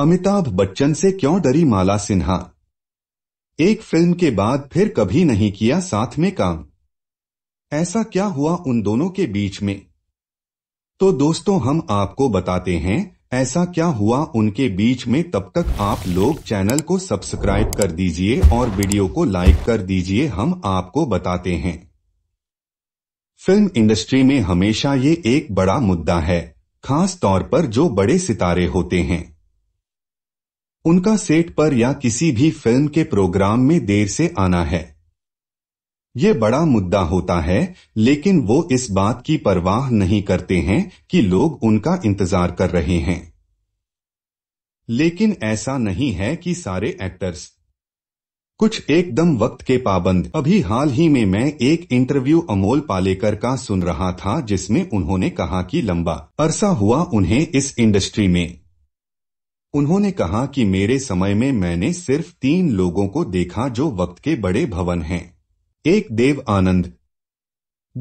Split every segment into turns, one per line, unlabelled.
अमिताभ बच्चन से क्यों डरी माला सिन्हा एक फिल्म के बाद फिर कभी नहीं किया साथ में काम ऐसा क्या हुआ उन दोनों के बीच में तो दोस्तों हम आपको बताते हैं ऐसा क्या हुआ उनके बीच में तब तक आप लोग चैनल को सब्सक्राइब कर दीजिए और वीडियो को लाइक कर दीजिए हम आपको बताते हैं फिल्म इंडस्ट्री में हमेशा ये एक बड़ा मुद्दा है खास तौर पर जो बड़े सितारे होते हैं उनका सेट पर या किसी भी फिल्म के प्रोग्राम में देर से आना है ये बड़ा मुद्दा होता है लेकिन वो इस बात की परवाह नहीं करते हैं कि लोग उनका इंतजार कर रहे हैं लेकिन ऐसा नहीं है कि सारे एक्टर्स कुछ एकदम वक्त के पाबंद अभी हाल ही में मैं एक इंटरव्यू अमोल पालेकर का सुन रहा था जिसमें उन्होंने कहा कि लंबा अरसा हुआ उन्हें इस इंडस्ट्री में उन्होंने कहा कि मेरे समय में मैंने सिर्फ तीन लोगों को देखा जो वक्त के बड़े भवन हैं एक देव आनंद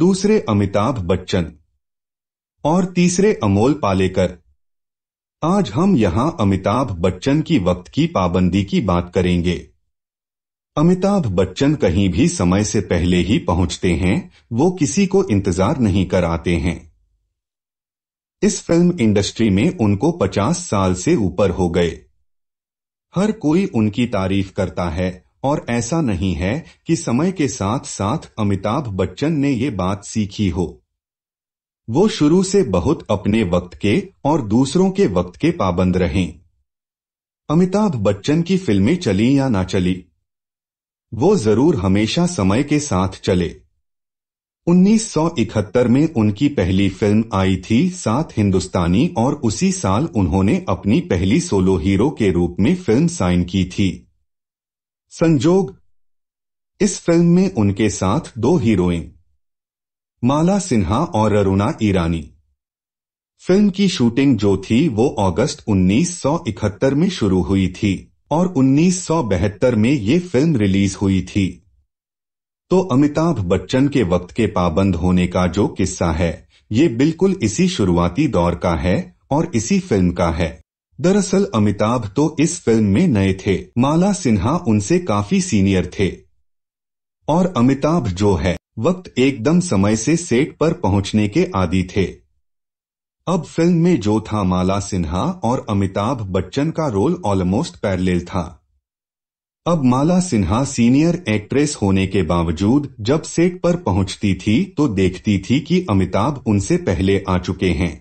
दूसरे अमिताभ बच्चन और तीसरे अमोल पालेकर आज हम यहां अमिताभ बच्चन की वक्त की पाबंदी की बात करेंगे अमिताभ बच्चन कहीं भी समय से पहले ही पहुंचते हैं वो किसी को इंतजार नहीं कराते हैं इस फिल्म इंडस्ट्री में उनको 50 साल से ऊपर हो गए हर कोई उनकी तारीफ करता है और ऐसा नहीं है कि समय के साथ साथ अमिताभ बच्चन ने ये बात सीखी हो वो शुरू से बहुत अपने वक्त के और दूसरों के वक्त के पाबंद रहे अमिताभ बच्चन की फिल्में चली या ना चली वो जरूर हमेशा समय के साथ चले 1971 में उनकी पहली फिल्म आई थी सात हिंदुस्तानी और उसी साल उन्होंने अपनी पहली सोलो हीरो के रूप में फिल्म साइन की थी संजोग इस फिल्म में उनके साथ दो हीरोइन माला सिन्हा और अरुणा ईरानी फिल्म की शूटिंग जो थी वो अगस्त 1971 में शुरू हुई थी और 1972 में ये फिल्म रिलीज हुई थी तो अमिताभ बच्चन के वक्त के पाबंद होने का जो किस्सा है ये बिल्कुल इसी शुरुआती दौर का है और इसी फिल्म का है दरअसल अमिताभ तो इस फिल्म में नए थे माला सिन्हा उनसे काफी सीनियर थे और अमिताभ जो है वक्त एकदम समय से सेट पर पहुंचने के आदि थे अब फिल्म में जो था माला सिन्हा और अमिताभ बच्चन का रोल ऑलमोस्ट पैरलेल था अब माला सिन्हा सीनियर एक्ट्रेस होने के बावजूद जब सेट पर पहुंचती थी तो देखती थी कि अमिताभ उनसे पहले आ चुके हैं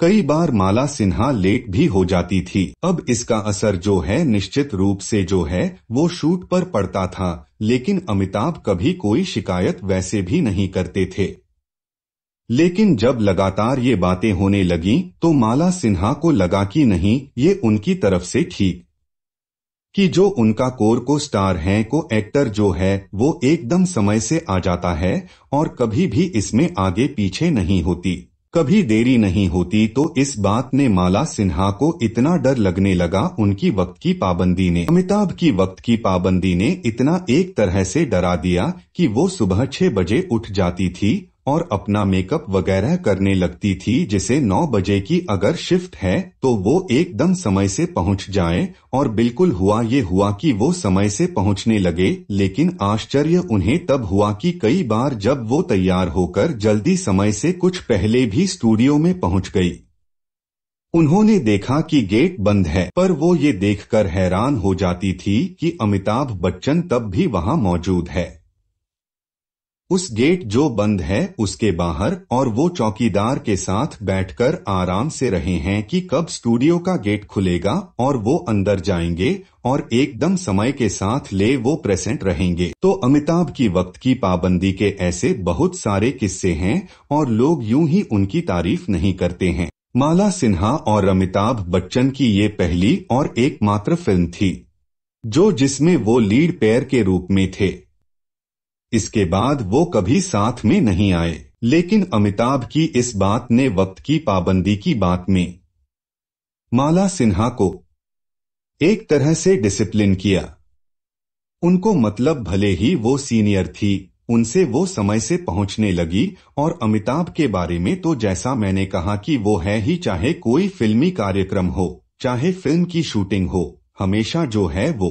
कई बार माला सिन्हा लेट भी हो जाती थी अब इसका असर जो है निश्चित रूप से जो है वो शूट पर पड़ता था लेकिन अमिताभ कभी कोई शिकायत वैसे भी नहीं करते थे लेकिन जब लगातार ये बातें होने लगी तो माला सिन्हा को लगा कि नहीं ये उनकी तरफ से ठीक कि जो उनका कोर को स्टार है को एक्टर जो है वो एकदम समय से आ जाता है और कभी भी इसमें आगे पीछे नहीं होती कभी देरी नहीं होती तो इस बात ने माला सिन्हा को इतना डर लगने लगा उनकी वक्त की पाबंदी ने अमिताभ की वक्त की पाबंदी ने इतना एक तरह से डरा दिया कि वो सुबह छह बजे उठ जाती थी और अपना मेकअप वगैरह करने लगती थी जिसे 9 बजे की अगर शिफ्ट है तो वो एकदम समय से पहुंच जाए और बिल्कुल हुआ ये हुआ कि वो समय से पहुंचने लगे लेकिन आश्चर्य उन्हें तब हुआ कि कई बार जब वो तैयार होकर जल्दी समय से कुछ पहले भी स्टूडियो में पहुंच गई उन्होंने देखा कि गेट बंद है पर वो ये देखकर हैरान हो जाती थी कि अमिताभ बच्चन तब भी वहाँ मौजूद है उस गेट जो बंद है उसके बाहर और वो चौकीदार के साथ बैठकर आराम से रहे हैं कि कब स्टूडियो का गेट खुलेगा और वो अंदर जाएंगे और एकदम समय के साथ ले वो प्रेजेंट रहेंगे तो अमिताभ की वक्त की पाबंदी के ऐसे बहुत सारे किस्से हैं और लोग यूं ही उनकी तारीफ नहीं करते हैं माला सिन्हा और अमिताभ बच्चन की ये पहली और एकमात्र फिल्म थी जो जिसमें वो लीड पेयर के रूप में थे इसके बाद वो कभी साथ में नहीं आए लेकिन अमिताभ की इस बात ने वक्त की पाबंदी की बात में माला सिन्हा को एक तरह से डिसिप्लिन किया उनको मतलब भले ही वो सीनियर थी उनसे वो समय से पहुंचने लगी और अमिताभ के बारे में तो जैसा मैंने कहा कि वो है ही चाहे कोई फिल्मी कार्यक्रम हो चाहे फिल्म की शूटिंग हो हमेशा जो है वो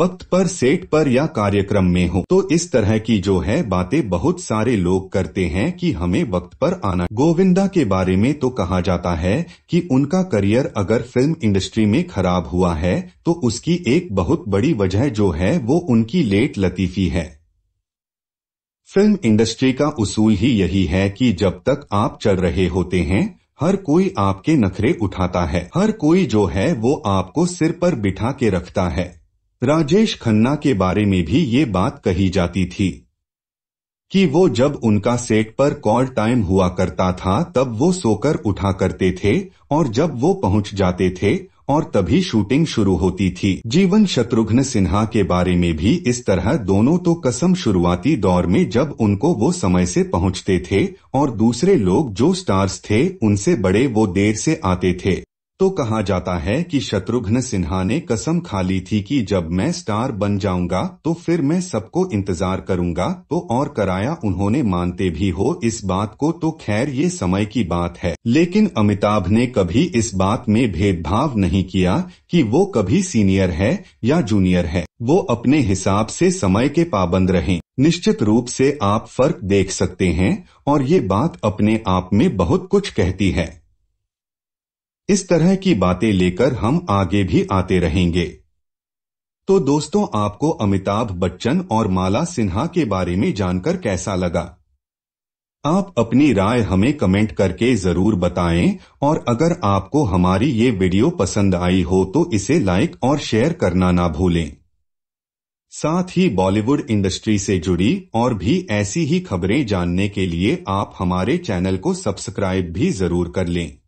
वक्त पर सेट पर या कार्यक्रम में हो तो इस तरह की जो है बातें बहुत सारे लोग करते हैं कि हमें वक्त पर आना गोविंदा के बारे में तो कहा जाता है कि उनका करियर अगर फिल्म इंडस्ट्री में खराब हुआ है तो उसकी एक बहुत बड़ी वजह जो है वो उनकी लेट लतीफी है फिल्म इंडस्ट्री का उसूल ही यही है कि जब तक आप चल रहे होते हैं हर कोई आपके नखरे उठाता है हर कोई जो है वो आपको सिर पर बिठा के रखता है राजेश खन्ना के बारे में भी ये बात कही जाती थी कि वो जब उनका सेट पर कॉल टाइम हुआ करता था तब वो सोकर उठा करते थे और जब वो पहुंच जाते थे और तभी शूटिंग शुरू होती थी जीवन शत्रुघ्न सिन्हा के बारे में भी इस तरह दोनों तो कसम शुरुआती दौर में जब उनको वो समय से पहुंचते थे और दूसरे लोग जो स्टार्स थे उनसे बड़े वो देर से आते थे तो कहा जाता है कि शत्रुघ्न सिन्हा ने कसम खा ली थी कि जब मैं स्टार बन जाऊंगा तो फिर मैं सबको इंतजार करूंगा तो और कराया उन्होंने मानते भी हो इस बात को तो खैर ये समय की बात है लेकिन अमिताभ ने कभी इस बात में भेदभाव नहीं किया कि वो कभी सीनियर है या जूनियर है वो अपने हिसाब से समय के पाबंद रहे निश्चित रूप से आप फर्क देख सकते हैं और ये बात अपने आप में बहुत कुछ कहती है इस तरह की बातें लेकर हम आगे भी आते रहेंगे तो दोस्तों आपको अमिताभ बच्चन और माला सिन्हा के बारे में जानकर कैसा लगा आप अपनी राय हमें कमेंट करके जरूर बताएं और अगर आपको हमारी ये वीडियो पसंद आई हो तो इसे लाइक और शेयर करना ना भूलें साथ ही बॉलीवुड इंडस्ट्री से जुड़ी और भी ऐसी ही खबरें जानने के लिए आप हमारे चैनल को सब्सक्राइब भी जरूर कर लें